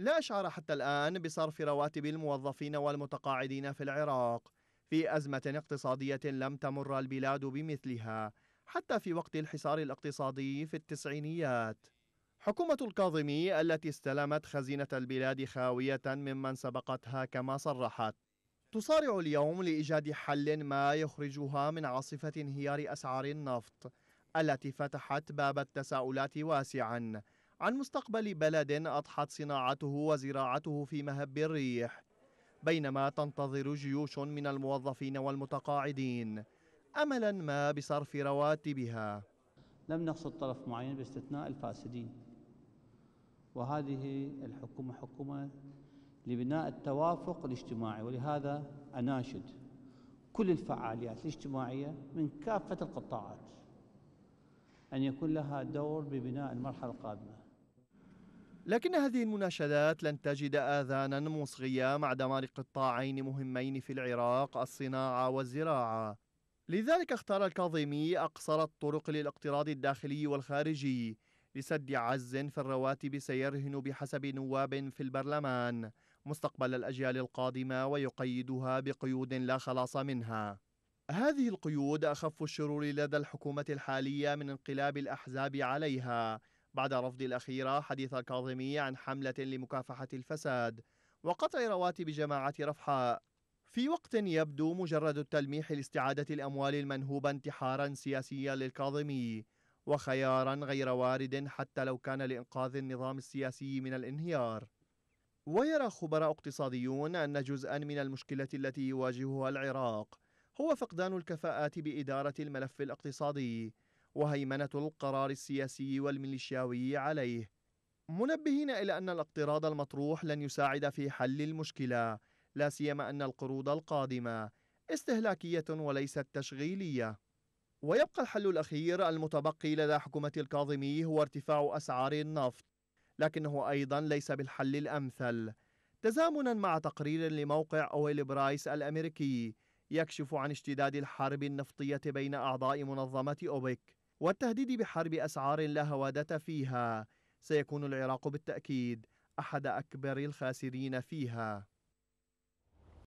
لا أشعر حتى الآن بصرف رواتب الموظفين والمتقاعدين في العراق في أزمة اقتصادية لم تمر البلاد بمثلها حتى في وقت الحصار الاقتصادي في التسعينيات حكومة الكاظمي التي استلمت خزينة البلاد خاوية ممن سبقتها كما صرحت تصارع اليوم لإيجاد حل ما يخرجها من عاصفة انهيار أسعار النفط التي فتحت باب التساؤلات واسعاً عن مستقبل بلد أضحت صناعته وزراعته في مهب الريح بينما تنتظر جيوش من الموظفين والمتقاعدين أملا ما بصرف رواتبها لم نقصد طرف معين باستثناء الفاسدين وهذه الحكومة حكومة لبناء التوافق الاجتماعي ولهذا أناشد كل الفعاليات الاجتماعية من كافة القطاعات أن يكون لها دور ببناء المرحلة القادمة لكن هذه المناشدات لن تجد آذانا مصغية مع دمار قطاعين مهمين في العراق الصناعة والزراعة لذلك اختار الكاظمي أقصر الطرق للاقتراض الداخلي والخارجي لسد عجز في الرواتب سيرهن بحسب نواب في البرلمان مستقبل الأجيال القادمة ويقيدها بقيود لا خلاص منها هذه القيود أخف الشرور لدى الحكومة الحالية من انقلاب الأحزاب عليها بعد رفض الأخيرة حديث الكاظمي عن حملة لمكافحة الفساد وقطع رواتب جماعة رفحاء في وقت يبدو مجرد التلميح لاستعادة الأموال المنهوبة انتحارا سياسيا للكاظمي وخيارا غير وارد حتى لو كان لإنقاذ النظام السياسي من الانهيار ويرى خبراء اقتصاديون أن جزءا من المشكلة التي يواجهها العراق هو فقدان الكفاءات بإدارة الملف الاقتصادي وهيمنة القرار السياسي والميليشياوي عليه منبهين إلى أن الاقتراض المطروح لن يساعد في حل المشكلة لا سيما أن القروض القادمة استهلاكية وليست تشغيلية ويبقى الحل الأخير المتبقي لدى حكومة الكاظمي هو ارتفاع أسعار النفط لكنه أيضا ليس بالحل الأمثل تزامنا مع تقرير لموقع أويل برايس الأمريكي يكشف عن اشتداد الحرب النفطية بين أعضاء منظمة أوبك والتهديد بحرب أسعار لا هوادة فيها سيكون العراق بالتأكيد أحد أكبر الخاسرين فيها